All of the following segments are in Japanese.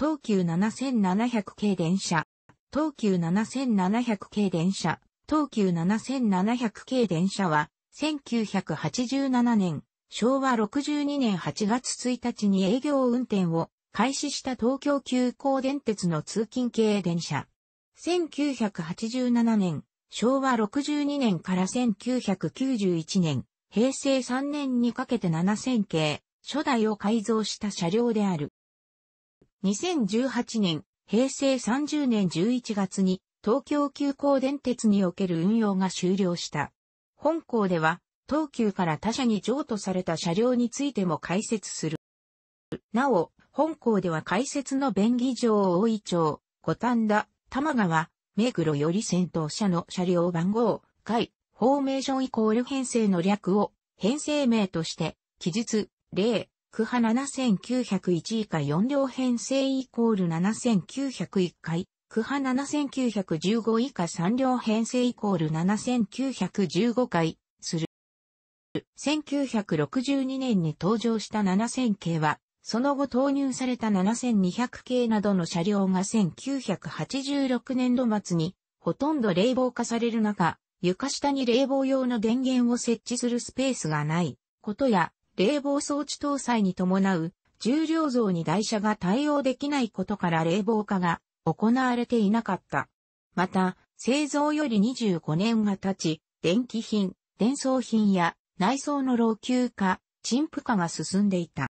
東急7700系電車、東急7700系電車、東急7700系電車は、1987年、昭和62年8月1日に営業運転を開始した東京急行電鉄の通勤系電車。1987年、昭和62年から1991年、平成3年にかけて7000系、初代を改造した車両である。2018年、平成30年11月に東京急行電鉄における運用が終了した。本校では、東急から他社に譲渡された車両についても解説する。なお、本校では解説の便宜上大井町、五反田、玉川、目黒より先頭車の車両番号、回、フォーメーションイコール編成の略を編成名として、記述、例、区派7901以下4両編成イコール7901回、区派7915以下3両編成イコール7915回、する。1962年に登場した7000系は、その後投入された7200系などの車両が1986年度末にほとんど冷房化される中、床下に冷房用の電源を設置するスペースがないことや、冷房装置搭載に伴う重量増に台車が対応できないことから冷房化が行われていなかった。また、製造より25年が経ち、電気品、電装品や内装の老朽化、陳腐化が進んでいた。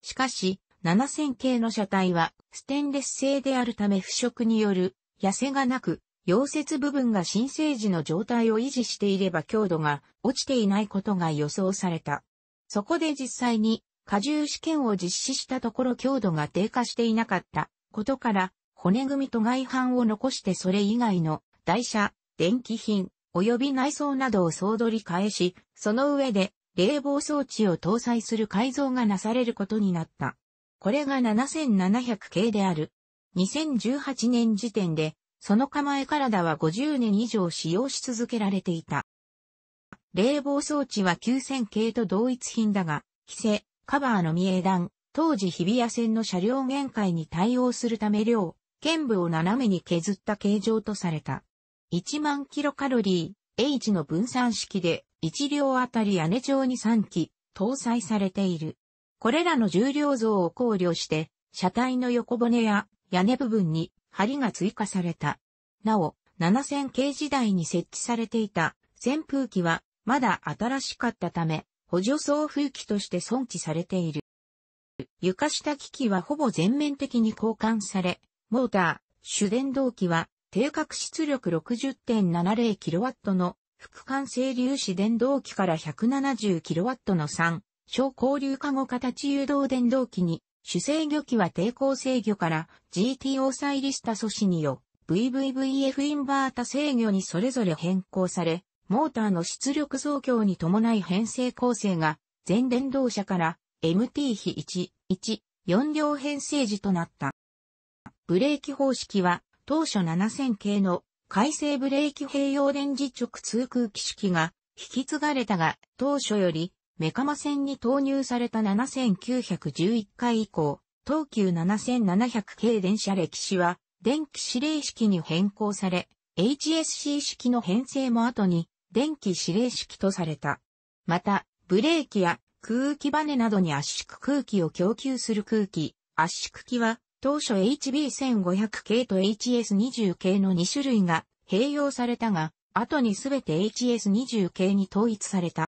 しかし、7000系の車体はステンレス製であるため腐食による痩せがなく、溶接部分が新生児の状態を維持していれば強度が落ちていないことが予想された。そこで実際に荷重試験を実施したところ強度が低下していなかったことから、骨組みと外板を残してそれ以外の台車、電気品、及び内装などを総取り返し、その上で冷房装置を搭載する改造がなされることになった。これが7700系である。2018年時点で、その構え体は50年以上使用し続けられていた。冷房装置は9000系と同一品だが、規制、カバーの未営弾、当時日比谷線の車両限界に対応するため量、剣部を斜めに削った形状とされた。1万キロカロリー、H の分散式で、1両あたり屋根状に3機、搭載されている。これらの重量像を考慮して、車体の横骨や屋根部分に梁が追加された。なお、7000系時代に設置されていた扇風機はまだ新しかったため、補助送風機として存置されている。床下機器はほぼ全面的に交換され、モーター、主電動機は定格出力 60.70kW の副管制粒子電動機から 170kW の3、小交流化後形誘導電動機に、主制御機は抵抗制御から GTO サイリスタ素子によ VVVF インバータ制御にそれぞれ変更され、モーターの出力増強に伴い編成構成が、全電動車から MT 比1、1、4両編成時となった。ブレーキ方式は、当初7000系の改正ブレーキ併用電磁直通空気式が引き継がれたが、当初よりメカマ線に投入された7911回以降、東急7700系電車歴史は電気指令式に変更され、HSC 式の編成も後に電気指令式とされた。また、ブレーキや空気バネなどに圧縮空気を供給する空気、圧縮機は、当初 HB1500 系と HS20 系の2種類が併用されたが、後にすべて HS20 系に統一された。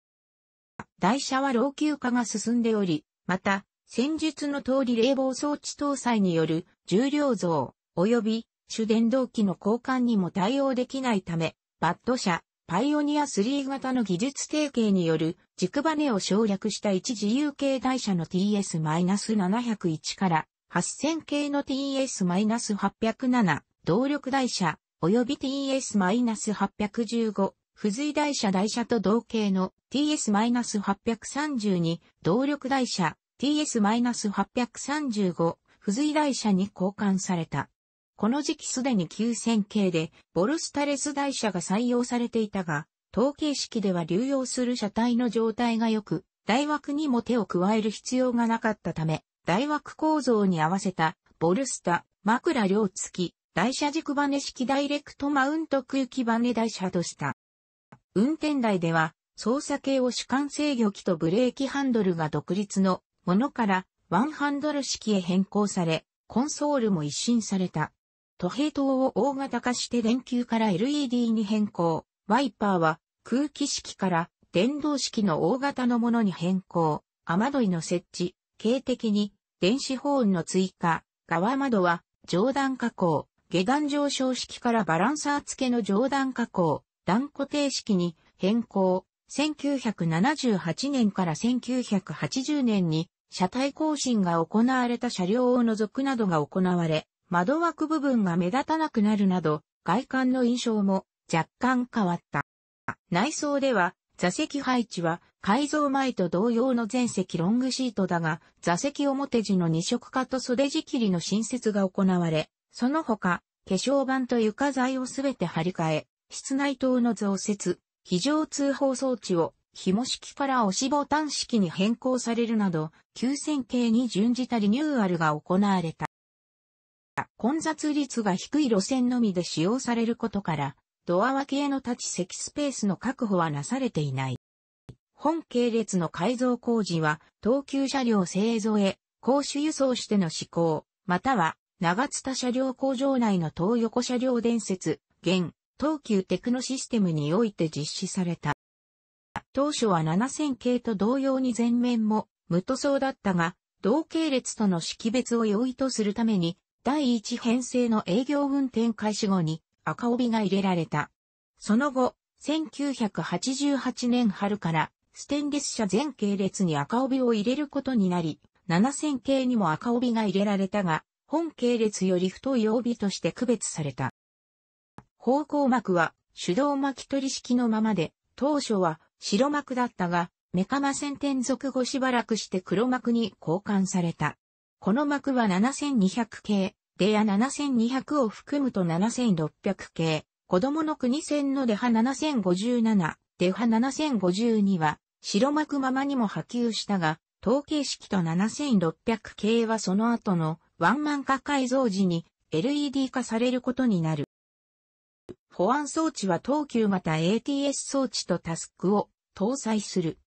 台車は老朽化が進んでおり、また、戦術の通り冷房装置搭載による重量増、及び主電動機の交換にも対応できないため、バッド車、パイオニア3型の技術提携による軸バネを省略した一自由形台車の TS-701 から8000系の TS-807 動力台車及び TS-815 付随台車台車と同型の TS-832 動力台車 TS-835 付随台車に交換された。この時期すでに9000系で、ボルスタレス台車が採用されていたが、統計式では流用する車体の状態が良く、台枠にも手を加える必要がなかったため、台枠構造に合わせた、ボルスタ、枕両付き、台車軸バネ式ダイレクトマウント空気バネ台車とした。運転台では、操作系を主観制御機とブレーキハンドルが独立のものから、ワンハンドル式へ変更され、コンソールも一新された。都平灯を大型化して電球から LED に変更。ワイパーは空気式から電動式の大型のものに変更。雨どいの設置、警的に電子保温の追加。側窓は上段加工。下段上昇式からバランサー付けの上段加工。断固定式に変更。1978年から1980年に車体更新が行われた車両を除くなどが行われ、窓枠部分が目立たなくなるなど、外観の印象も若干変わった。内装では、座席配置は改造前と同様の全席ロングシートだが、座席表地の二色化と袖仕切りの新設が行われ、その他、化粧板と床材をすべて張り替え、室内灯の増設、非常通報装置を紐式から押しボタン式に変更されるなど、9000系に準じたリニューアルが行われた。混雑率が低い路線のみで使用されることから、ドア脇への立ち席スペースの確保はなされていない。本系列の改造工事は、東急車両製造へ、公衆輸送しての施行、または、長津田車両工場内の東横車両伝説、現、東急テクノシステムにおいて実施された。当初は7000系と同様に前面も無塗装だったが、同系列との識別を容易とするために、第1編成の営業運転開始後に赤帯が入れられた。その後、1988年春からステンレス車全系列に赤帯を入れることになり、7000系にも赤帯が入れられたが、本系列より太い帯として区別された。方向幕は手動巻き取り式のままで、当初は白幕だったが、メカマ線転属後しばらくして黒幕に交換された。この幕は7200系、出ア7200を含むと7600系、子供の国線の出派7057、出派7052は、白幕ままにも波及したが、統計式と7600系はその後のワンマン化改造時に LED 化されることになる。保安装置は東急また ATS 装置とタスクを搭載する。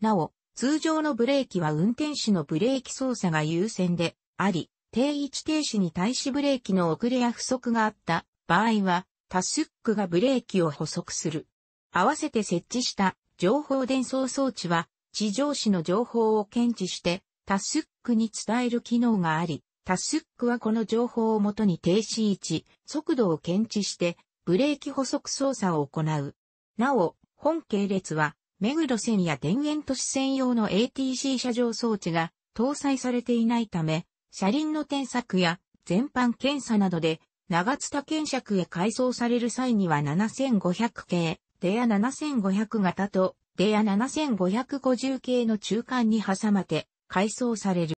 なお、通常のブレーキは運転手のブレーキ操作が優先であり、定位置停止に対しブレーキの遅れや不足があった場合は、タスックがブレーキを補足する。合わせて設置した情報伝送装置は、地上市の情報を検知して、タスックに伝える機能があり、タスックはこの情報をもとに停止位置、速度を検知して、ブレーキ補足操作を行う。なお、本系列は、目黒線や田園都市線用の ATC 車上装置が搭載されていないため、車輪の転作や全般検査などで長津田検尺へ改装される際には7500系、デア7500型とデア7550系の中間に挟まって改装される。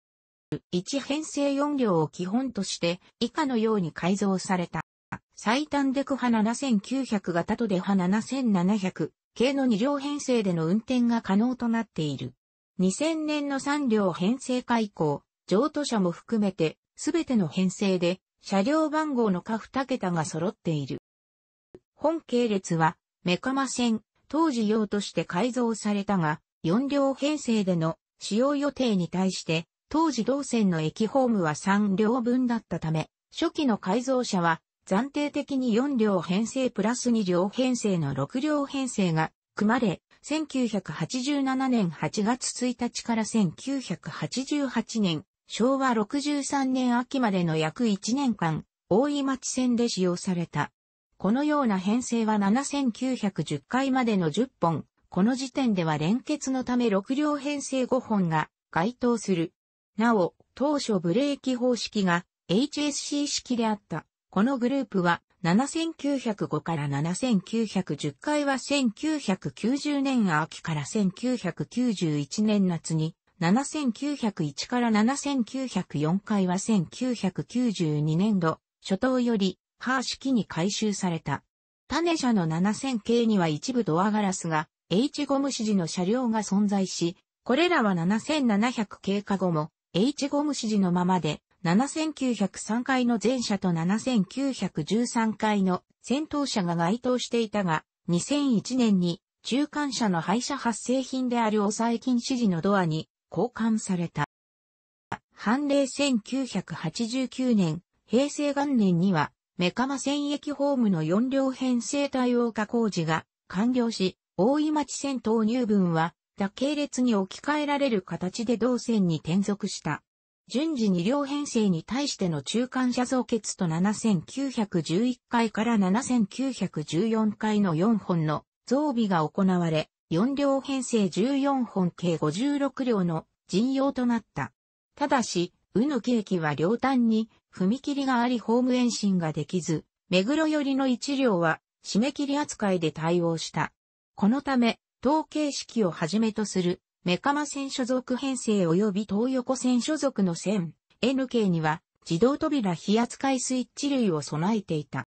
1編成4両を基本として以下のように改造された。最短デクハ7900型とデハ7700系の2両編成での運転が可能となっている。2000年の3両編成化以降、譲渡車も含めて、すべての編成で、車両番号の下2桁が揃っている。本系列は、メカマ線、当時用として改造されたが、4両編成での使用予定に対して、当時同線の駅ホームは3両分だったため、初期の改造車は暫定的に4両編成プラス2両編成の6両編成が組まれ、1987年8月1日から1988年、昭和63年秋までの約1年間、大井町線で使用された。このような編成は7910回までの10本、この時点では連結のため6両編成5本が該当する。なお、当初ブレーキ方式が HSC 式であった。このグループは7905から7910回は1990年秋から1991年夏に、7901から7904回は1992年度初頭よりハー式に回収された。種社の7000系には一部ドアガラスが H ゴム指示の車両が存在し、これらは7700系下後も H ゴム指示のままで7903回の前者と7913回の先頭車が該当していたが、2001年に中間車の廃車発生品である抑え禁止時のドアに交換された。判例1989年、平成元年には、メカマ線駅ホームの4両編成対応化工事が完了し、大井町線投入分は、打系列に置き換えられる形で同線に転属した。順次2両編成に対しての中間車増結と7911回から7914回の4本の増備が行われ、4両編成14本計56両の陣容となった。ただし、宇野木駅は両端に踏切がありホーム延伸ができず、目黒寄りの1両は締め切り扱いで対応した。このため、統計式をはじめとするメカマ線所属編成及び東横線所属の線 NK には自動扉非扱いスイッチ類を備えていた。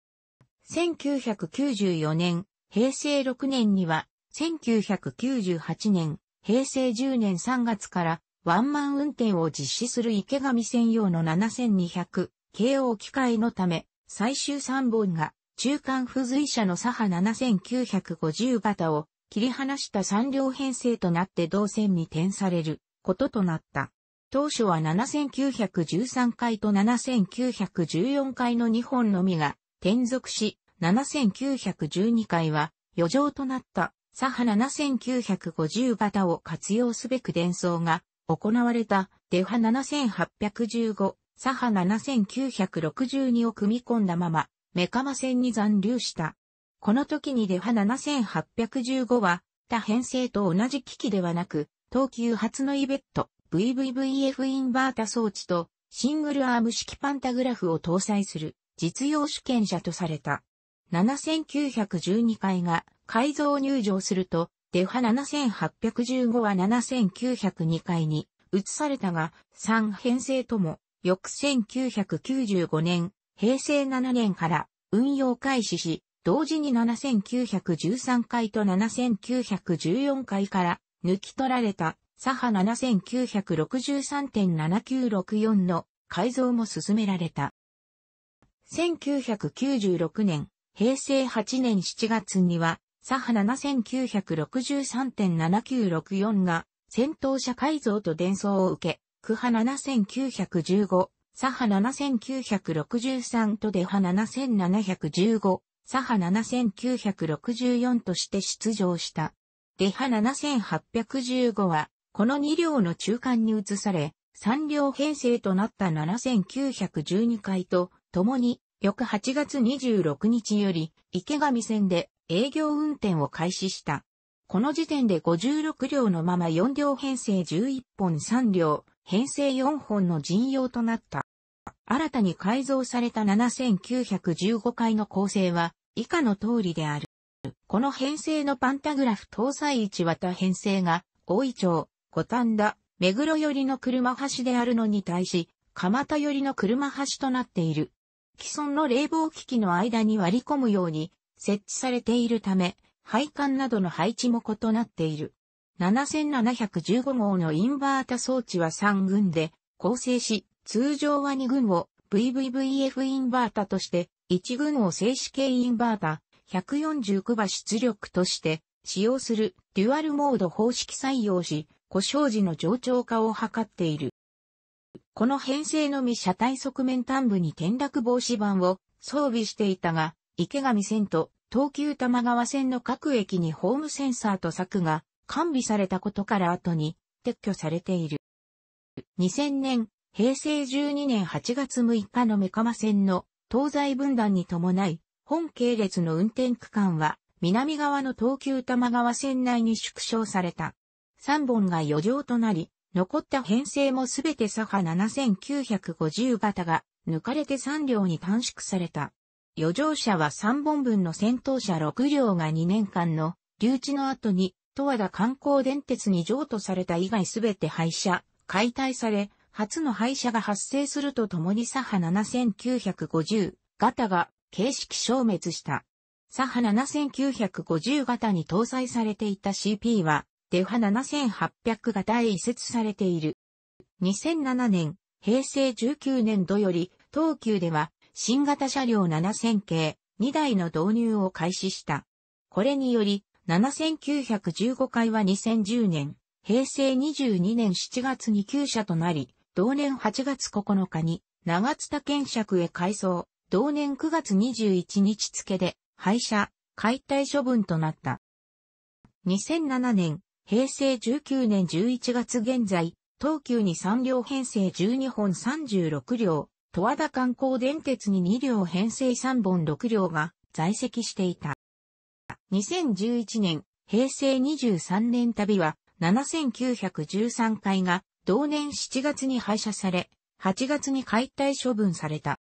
1994年、平成6年には、1998年、平成10年3月からワンマン運転を実施する池上専用の7200、京王機械のため、最終3本が中間付随車の左派7950型を切り離した3両編成となって同線に転されることとなった。当初は7913回と7914回の2本のみが転属し、7912回は余剰となった左派7950型を活用すべく伝送が行われたデハ7815、左派7962を組み込んだまま、メカマ線に残留した。この時にデハ7815は、他編成と同じ機器ではなく、東急初のイベット VVVF インバータ装置とシングルアーム式パンタグラフを搭載する実用主権者とされた。7912回が改造入場すると、デハ7815は7902回に移されたが、3編成とも、翌1995年、平成7年から運用開始し、同時に7913回と7914回から抜き取られた左派7963.7964の改造も進められた。1996年、平成8年7月には、左派7963.7964が戦闘車改造と伝送を受け、区派7915、左派7963と出派7715左派7964として出場した。デハ7815は、この2両の中間に移され、3両編成となった7912回と、共に、翌8月26日より、池上線で営業運転を開始した。この時点で56両のまま4両編成11本3両、編成4本の陣用となった。新たに改造された7915回の構成は以下の通りである。この編成のパンタグラフ搭載位置は他編成が、大井町、五反田、目黒寄りの車橋であるのに対し、蒲田寄りの車橋となっている。既存の冷房機器の間に割り込むように設置されているため、配管などの配置も異なっている。7715号のインバータ装置は3群で構成し、通常は2群を VVVF インバータとして、1群を静止系インバータ、149馬出力として、使用するデュアルモード方式採用し、故障時の冗長化を図っている。この編成のみ車体側面端部に転落防止板を装備していたが、池上線と東急玉川線の各駅にホームセンサーと柵が完備されたことから後に撤去されている。2000年平成12年8月6日のメカマ線の東西分断に伴い、本系列の運転区間は南側の東急多摩川線内に縮小された。3本が余剰となり、残った編成もすべて左派7950型が抜かれて3両に短縮された。余剰車は3本分の先頭車6両が2年間の留置の後に、十和田観光電鉄に譲渡された以外すべて廃車、解体され、初の廃車が発生するとともにサハ7950型が形式消滅した。サハ7950型に搭載されていた CP は、デファ7800型へ移設されている。2007年、平成19年度より、東急では、新型車両7000系、2台の導入を開始した。これにより、7915回は2010年、平成22年7月に旧車となり、同年8月9日に長津田建尺へ改装、同年9月21日付で廃車、解体処分となった。2007年、平成19年11月現在、東急に3両編成12本36両、戸和田観光電鉄に2両編成3本6両が在籍していた。2011年、平成23年旅は7913回が同年7月に廃車され、8月に解体処分された。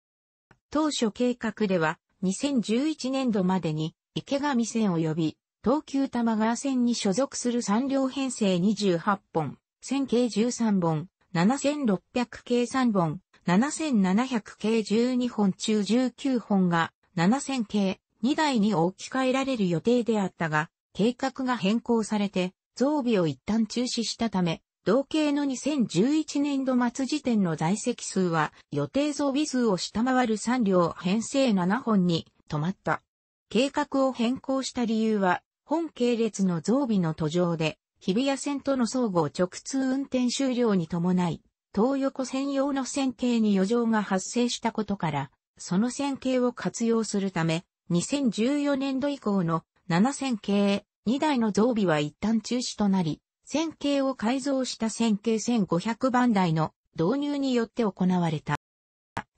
当初計画では、2011年度までに池上線及び東急玉川線に所属する3両編成28本、線計13本、7600計3本、7700計12本中19本が7000計2台に置き換えられる予定であったが、計画が変更されて増備を一旦中止したため、同型の2011年度末時点の在籍数は予定増備数を下回る3両編成7本に止まった。計画を変更した理由は、本系列の増備の途上で、日比谷線との相互直通運転終了に伴い、東横専用の線形に余剰が発生したことから、その線形を活用するため、2014年度以降の7線形2台の増備は一旦中止となり、線形を改造した線形1500番台の導入によって行われた。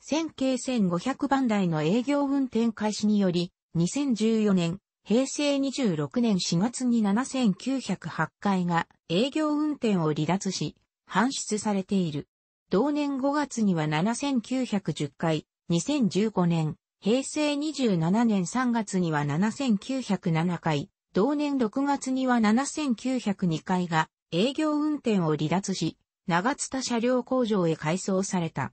線形1500番台の営業運転開始により、2014年、平成26年4月に7908回が営業運転を離脱し、搬出されている。同年5月には7910回、2015年、平成27年3月には7907回、同年6月には7902回が営業運転を離脱し、長津田車両工場へ改装された。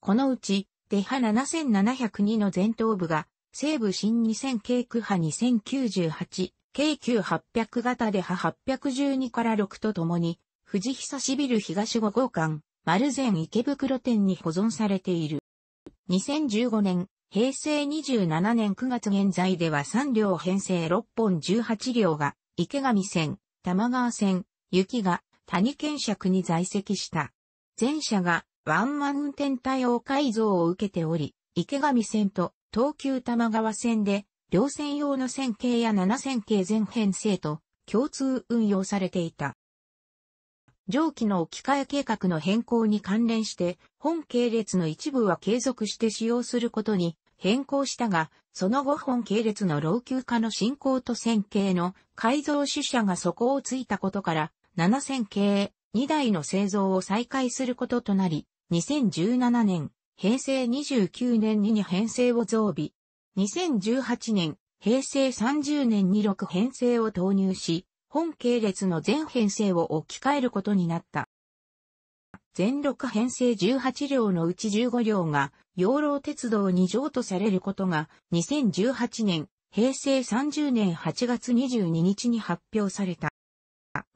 このうち、デハ7702の前頭部が、西武新2000京区波2098、京急800型で波812から6とともに、富士久ビル東5号館、丸善池袋店に保存されている。2015年、平成27年9月現在では3両編成6本18両が、池上線、玉川線、雪が、谷県尺に在籍した。前者が、ワンマン運転対応改造を受けており、池上線と東急玉川線で、両線用の線形や7線形全編成と共通運用されていた。上記の置き換え計画の変更に関連して、本系列の一部は継続して使用することに変更したが、その後本系列の老朽化の進行と線形の改造主車が底をついたことから、7000系2台の製造を再開することとなり、2017年、平成29年に2編成を増備。2018年、平成30年に6編成を投入し、本系列の全編成を置き換えることになった。全6編成18両のうち15両が養老鉄道に譲渡されることが2018年、平成30年8月22日に発表された。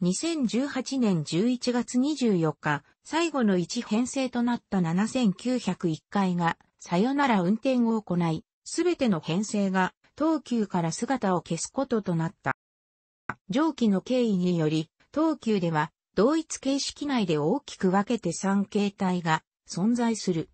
2018年11月24日、最後の1編成となった7901回が、さよなら運転を行い、すべての編成が、東急から姿を消すこととなった。上記の経緯により、東急では、同一形式内で大きく分けて3形態が存在する。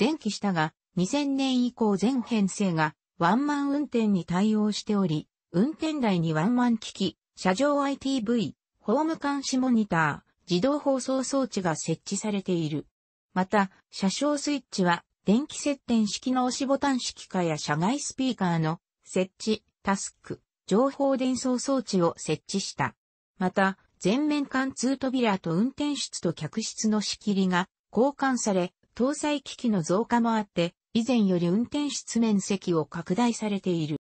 前期したが、2000年以降全編成がワンマン運転に対応しており、運転台にワンマン機器、車上 ITV、ホーム監視モニター、自動放送装置が設置されている。また、車掌スイッチは、電気接点式の押しボタン式化や車外スピーカーの設置、タスク、情報伝送装置を設置した。また、全面貫通扉と運転室と客室の仕切りが交換され、搭載機器の増加もあって、以前より運転室面積を拡大されている。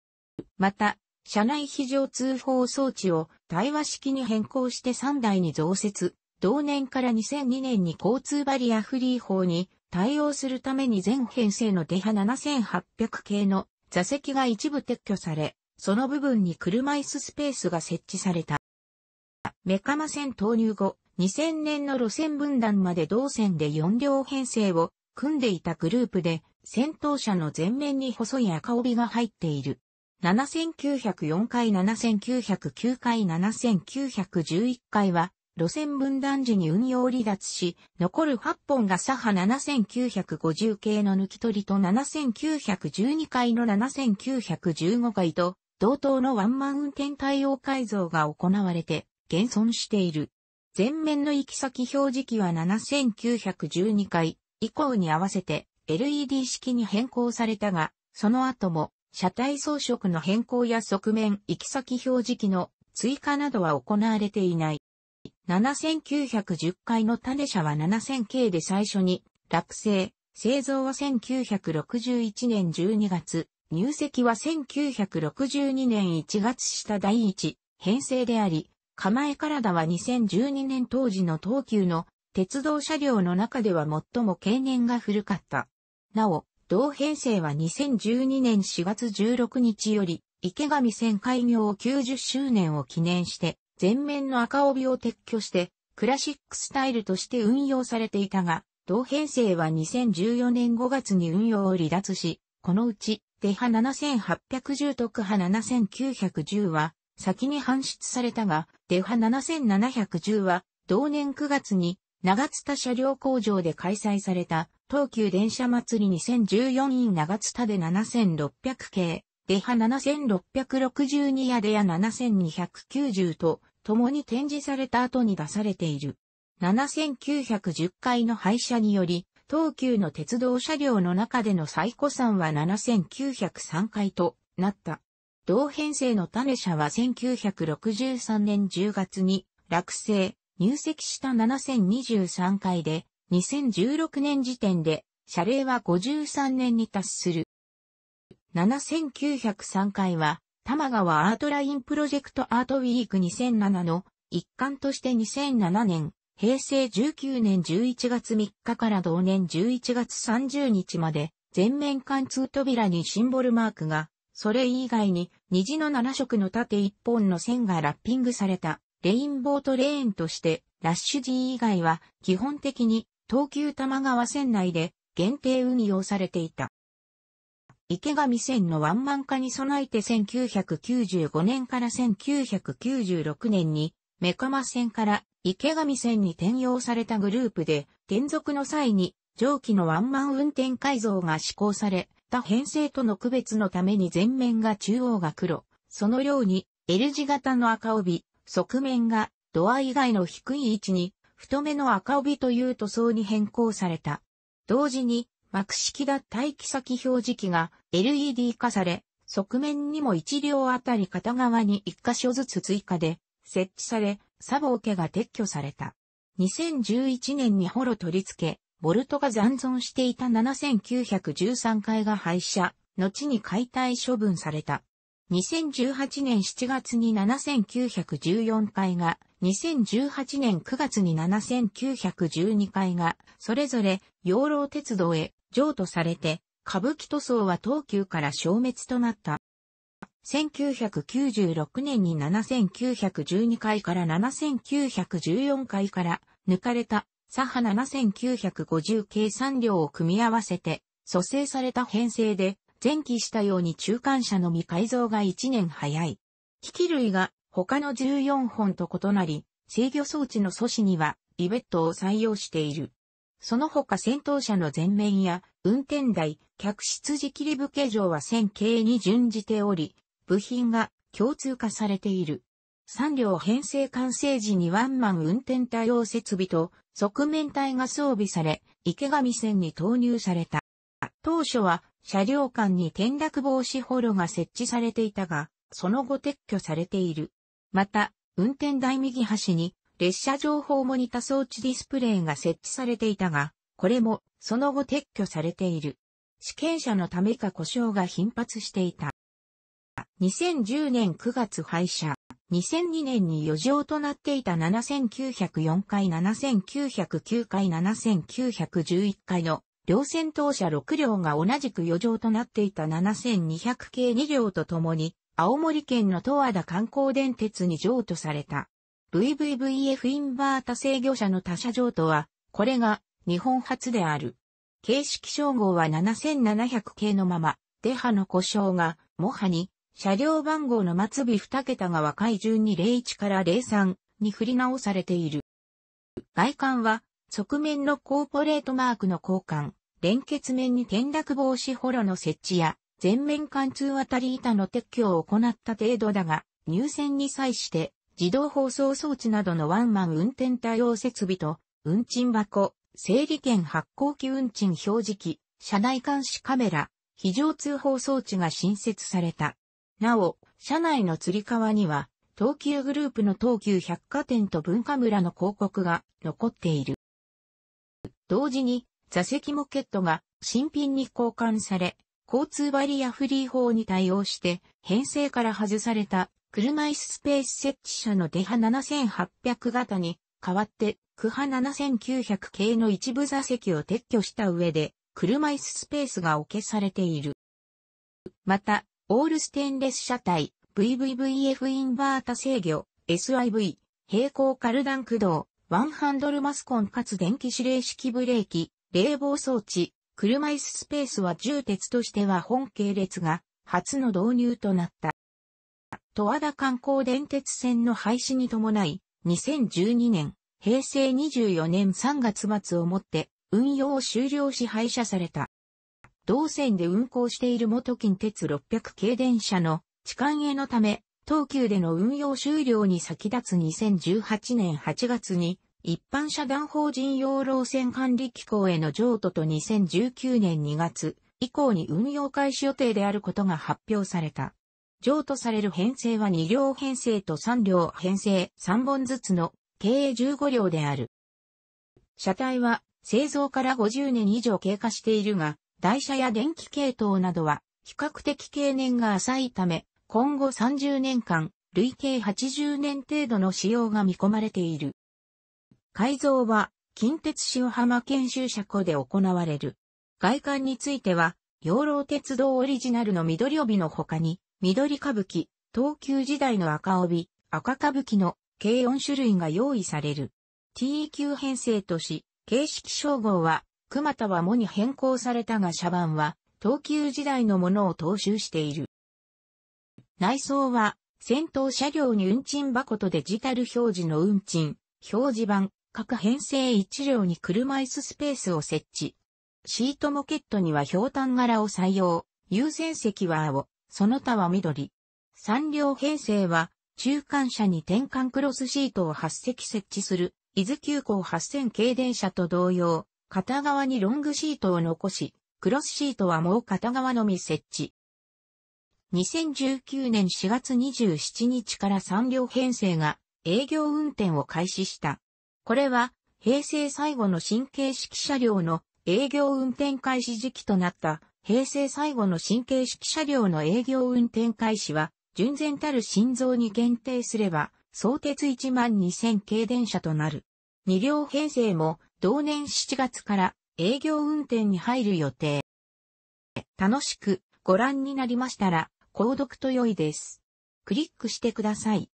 また、車内非常通報装置を対話式に変更して3台に増設。同年から2002年に交通バリアフリー法に対応するために全編成のデハ7800系の座席が一部撤去され、その部分に車椅子スペースが設置された。メカマ線投入後、2000年の路線分断まで同線で4両編成を組んでいたグループで、先頭車の前面に細い赤帯が入っている。7904回7909回7911回は、路線分断時に運用離脱し、残る8本が左派7950系の抜き取りと7912回の7915回と、同等のワンマン運転対応改造が行われて、現存している。前面の行き先表示器は7912回以降に合わせて LED 式に変更されたが、その後も車体装飾の変更や側面行き先表示器の追加などは行われていない。7910回の種車は 7000K で最初に落成、製造は1961年12月、入籍は1962年1月下第1編成であり、構え体は2012年当時の東急の鉄道車両の中では最も経年が古かった。なお、同編成は2012年4月16日より、池上線開業90周年を記念して、前面の赤帯を撤去して、クラシックスタイルとして運用されていたが、同編成は2014年5月に運用を離脱し、このうち、デハ7810特ハ7910は、先に搬出されたが、デハ7710は同年9月に長津田車両工場で開催された東急電車祭り2 0 1 4 i 長津田で7600系、デハ7662やデヤ7290と共に展示された後に出されている。7910回の廃車により、東急の鉄道車両の中での最古算は7903回となった。同編成の種社は1963年10月に落成、入籍した7023回で、2016年時点で、謝礼は53年に達する。7903回は、玉川アートラインプロジェクトアートウィーク2007の一環として2007年、平成19年11月3日から同年11月30日まで、全面貫通扉にシンボルマークがそれ以外に、虹の7色の縦1本の線がラッピングされた、レインボートレーンとして、ラッシュ G 以外は、基本的に、東急多摩川線内で、限定運用されていた。池上線のワンマン化に備えて1995年から1996年に、メカマ線から池上線に転用されたグループで、転属の際に、上記のワンマン運転改造が施行され、った編成との区別のために前面が中央が黒、そのように L 字型の赤帯、側面がドア以外の低い位置に太めの赤帯という塗装に変更された。同時に幕式だった先表示器が LED 化され、側面にも1両あたり片側に1箇所ずつ追加で設置され、サボ受が撤去された。2011年にホロ取り付け、ボルトが残存していた7913階が廃車、後に解体処分された。2018年7月に7914階が、2018年9月に7912階が、それぞれ養老鉄道へ譲渡されて、歌舞伎塗装は東急から消滅となった。1996年に7912階から7914階から抜かれた左派7950計算量を組み合わせて、蘇生された編成で、前期したように中間車のみ改造が1年早い。機器類が他の14本と異なり、制御装置の素子には、リベットを採用している。その他戦闘車の前面や運転台、客室時切り部形状は線形に準じており、部品が共通化されている。3両編成完成時にワンマン運転対応設備と側面体が装備され、池上線に投入された。当初は車両間に転落防止ホロが設置されていたが、その後撤去されている。また、運転台右端に列車情報モニタ装置ディスプレイが設置されていたが、これもその後撤去されている。試験車のためか故障が頻発していた。2010年9月廃車。2002年に余剰となっていた7904回7909回7911回の両戦闘車6両が同じく余剰となっていた7200系2両とともに、青森県の十和田観光電鉄に譲渡された。VVVF インバータ制御車の他車譲渡は、これが日本初である。形式称号は7700系のまま、デハの故障が、モハに車両番号の末尾2桁が若い順に01から03に振り直されている。外観は、側面のコーポレートマークの交換、連結面に転落防止ホロの設置や、全面貫通あたり板の撤去を行った程度だが、入線に際して自動放送装置などのワンマン運転対応設備と、運賃箱、整理券発行機運賃表示機、車内監視カメラ、非常通報装置が新設された。なお、社内の釣り革には、東急グループの東急百貨店と文化村の広告が残っている。同時に、座席モケットが新品に交換され、交通バリアフリー法に対応して、編成から外された車椅子スペース設置車のデハ7800型に代わって、クハ7900系の一部座席を撤去した上で、車椅子スペースが置けされている。また、オールステンレス車体、VVVF インバータ制御、SIV、平行カルダン駆動、ワンハンドルマスコンかつ電気指令式ブレーキ、冷房装置、車椅子スペースは重鉄としては本系列が初の導入となった。十和田観光電鉄線の廃止に伴い、2012年、平成24年3月末をもって運用を終了し廃車された。同線で運行している元近鉄600系電車の痴漢へのため、東急での運用終了に先立つ2018年8月に、一般社団法人用路線管理機構への譲渡と2019年2月以降に運用開始予定であることが発表された。譲渡される編成は2両編成と3両編成3本ずつの計15両である。車体は製造から50年以上経過しているが、台車や電気系統などは比較的経年が浅いため、今後30年間、累計80年程度の使用が見込まれている。改造は、近鉄塩浜研修車庫で行われる。外観については、養老鉄道オリジナルの緑帯の他に、緑歌舞伎、東急時代の赤帯、赤歌舞伎の計4種類が用意される。TE 編成とし、形式称号は熊田はもに変更されたが車番は、東急時代のものを踏襲している。内装は、先頭車両に運賃箱とデジタル表示の運賃、表示板、各編成1両に車椅子スペースを設置。シートモケットには氷炭柄を採用、優先席は青、その他は緑。三両編成は、中間車に転換クロスシートを8席設置する、伊豆急行8000系電車と同様、片側にロングシートを残し、クロスシートはもう片側のみ設置。2019年4月27日から3両編成が営業運転を開始した。これは平成最後の新形式車両の営業運転開始時期となった平成最後の新形式車両の営業運転開始は、純然たる心臓に限定すれば、相鉄1万2000系電車となる。2両編成も同年7月から営業運転に入る予定。楽しくご覧になりましたら、購読と良いです。クリックしてください。